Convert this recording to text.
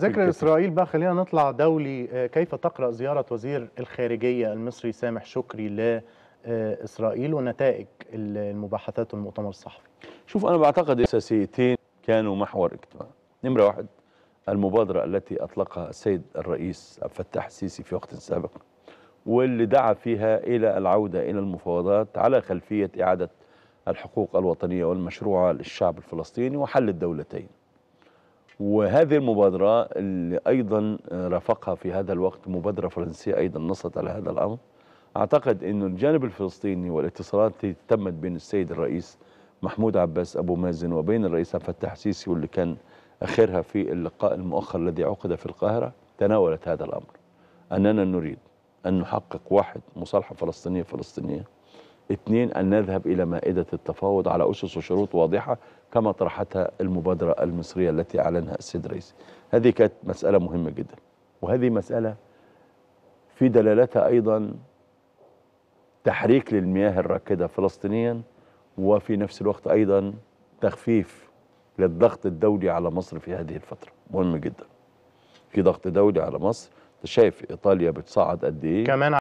ذكر اسرائيل بقى خلينا نطلع دولي آه، كيف تقرا زياره وزير الخارجيه المصري سامح شكري ل آه، اسرائيل ونتائج المباحثات والمؤتمر الصحفي شوف انا بعتقد اساسيتين كانوا محور اجتماع نمره واحد المبادره التي اطلقها السيد الرئيس عبد الفتاح السيسي في وقت سابق واللي دعا فيها الى العوده الى المفاوضات على خلفيه اعاده الحقوق الوطنيه والمشروعه للشعب الفلسطيني وحل الدولتين وهذه المبادرة اللي أيضا رافقها في هذا الوقت مبادرة فرنسية أيضا نصت على هذا الأمر أعتقد أن الجانب الفلسطيني والاتصالات التي تمت بين السيد الرئيس محمود عباس أبو مازن وبين الرئيس فتح سيسي واللي كان آخرها في اللقاء المؤخر الذي عقد في القاهرة تناولت هذا الأمر أننا نريد أن نحقق واحد مصالحة فلسطينية فلسطينية اثنين أن نذهب إلى مائدة التفاوض على أسس وشروط واضحة كما طرحتها المبادرة المصرية التي أعلنها السيد رئيس هذه كانت مسألة مهمة جدا وهذه مسألة في دلالتها أيضا تحريك للمياه الراكدة فلسطينيا وفي نفس الوقت أيضا تخفيف للضغط الدولي على مصر في هذه الفترة مهم جدا في ضغط دولي على مصر انت شايف إيطاليا بتصعد قد إيه كمان